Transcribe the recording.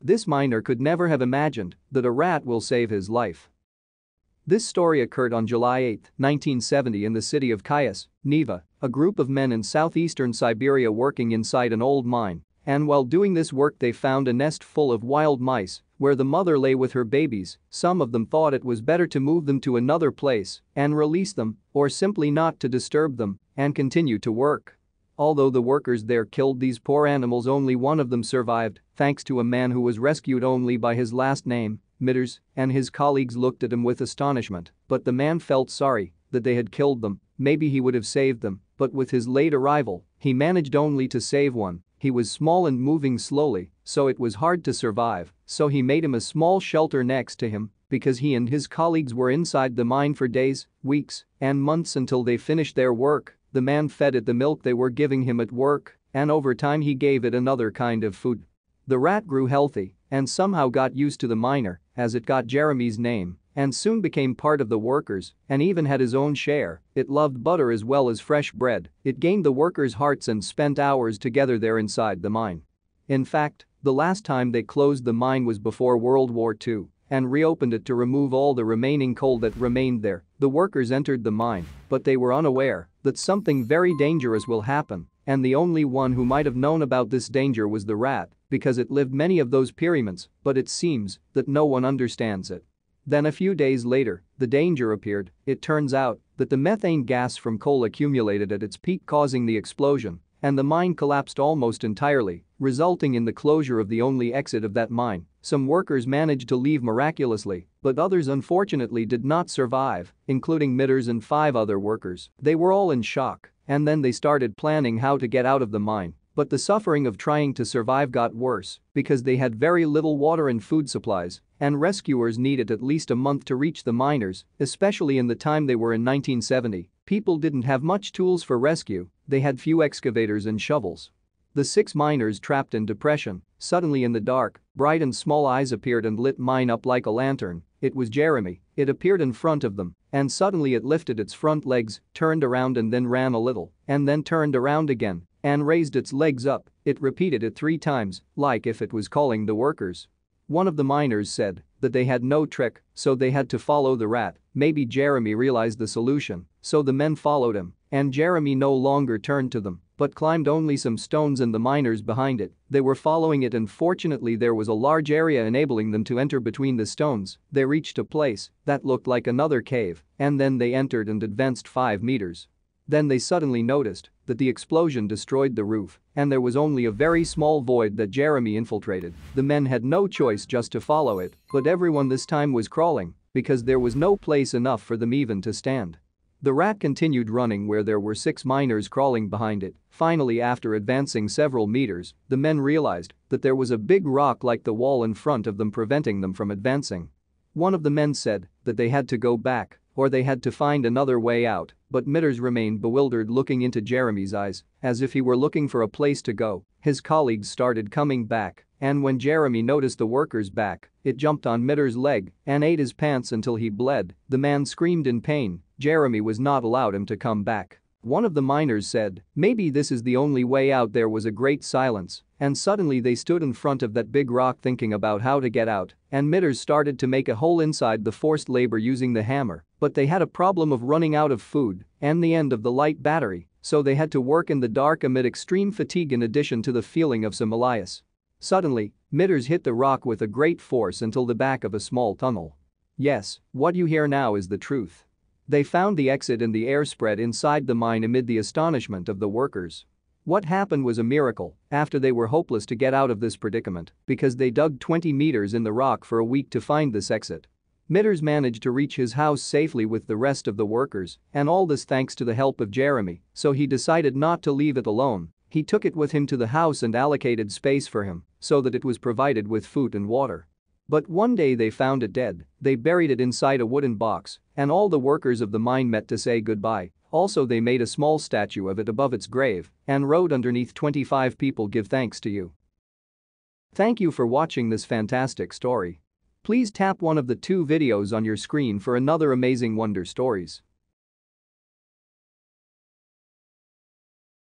This miner could never have imagined that a rat will save his life. This story occurred on July 8, 1970 in the city of Cayas, Neva, a group of men in southeastern Siberia working inside an old mine, and while doing this work they found a nest full of wild mice where the mother lay with her babies, some of them thought it was better to move them to another place and release them or simply not to disturb them and continue to work. Although the workers there killed these poor animals only one of them survived, thanks to a man who was rescued only by his last name, Mitters, and his colleagues looked at him with astonishment, but the man felt sorry that they had killed them, maybe he would have saved them, but with his late arrival, he managed only to save one, he was small and moving slowly, so it was hard to survive, so he made him a small shelter next to him because he and his colleagues were inside the mine for days, weeks, and months until they finished their work. The man fed it the milk they were giving him at work, and over time he gave it another kind of food. The rat grew healthy and somehow got used to the miner, as it got Jeremy's name, and soon became part of the workers and even had his own share. It loved butter as well as fresh bread. It gained the workers' hearts and spent hours together there inside the mine. In fact, the last time they closed the mine was before World War II and reopened it to remove all the remaining coal that remained there the workers entered the mine, but they were unaware that something very dangerous will happen, and the only one who might have known about this danger was the rat, because it lived many of those pyramids, but it seems that no one understands it. Then a few days later, the danger appeared, it turns out that the methane gas from coal accumulated at its peak causing the explosion and the mine collapsed almost entirely, resulting in the closure of the only exit of that mine. Some workers managed to leave miraculously, but others unfortunately did not survive, including Mitters and five other workers. They were all in shock, and then they started planning how to get out of the mine. But the suffering of trying to survive got worse because they had very little water and food supplies, and rescuers needed at least a month to reach the miners, especially in the time they were in 1970. People didn't have much tools for rescue, they had few excavators and shovels. The six miners trapped in depression, suddenly in the dark, bright and small eyes appeared and lit mine up like a lantern. It was Jeremy, it appeared in front of them, and suddenly it lifted its front legs, turned around and then ran a little, and then turned around again, and raised its legs up, it repeated it three times, like if it was calling the workers. One of the miners said that they had no trick, so they had to follow the rat. Maybe Jeremy realized the solution, so the men followed him, and Jeremy no longer turned to them, but climbed only some stones and the miners behind it. They were following it and fortunately there was a large area enabling them to enter between the stones. They reached a place that looked like another cave, and then they entered and advanced 5 meters. Then they suddenly noticed that the explosion destroyed the roof and there was only a very small void that Jeremy infiltrated. The men had no choice just to follow it, but everyone this time was crawling because there was no place enough for them even to stand. The rat continued running where there were six miners crawling behind it. Finally after advancing several meters, the men realized that there was a big rock like the wall in front of them preventing them from advancing. One of the men said that they had to go back or they had to find another way out, but Mitters remained bewildered looking into Jeremy's eyes, as if he were looking for a place to go. His colleagues started coming back, and when Jeremy noticed the worker's back, it jumped on Mitters' leg and ate his pants until he bled. The man screamed in pain. Jeremy was not allowed him to come back. One of the miners said, maybe this is the only way out there was a great silence, and suddenly they stood in front of that big rock thinking about how to get out, and Mitters started to make a hole inside the forced labor using the hammer, but they had a problem of running out of food and the end of the light battery, so they had to work in the dark amid extreme fatigue in addition to the feeling of some Elias. Suddenly, Mitters hit the rock with a great force until the back of a small tunnel. Yes, what you hear now is the truth. They found the exit and the air spread inside the mine amid the astonishment of the workers. What happened was a miracle after they were hopeless to get out of this predicament because they dug 20 meters in the rock for a week to find this exit. Mitters managed to reach his house safely with the rest of the workers, and all this thanks to the help of Jeremy, so he decided not to leave it alone. He took it with him to the house and allocated space for him so that it was provided with food and water. But one day they found it dead, they buried it inside a wooden box, and all the workers of the mine met to say goodbye. Also they made a small statue of it above its grave and wrote underneath 25 people give thanks to you. Thank you for watching this fantastic story. Please tap one of the two videos on your screen for another amazing wonder stories.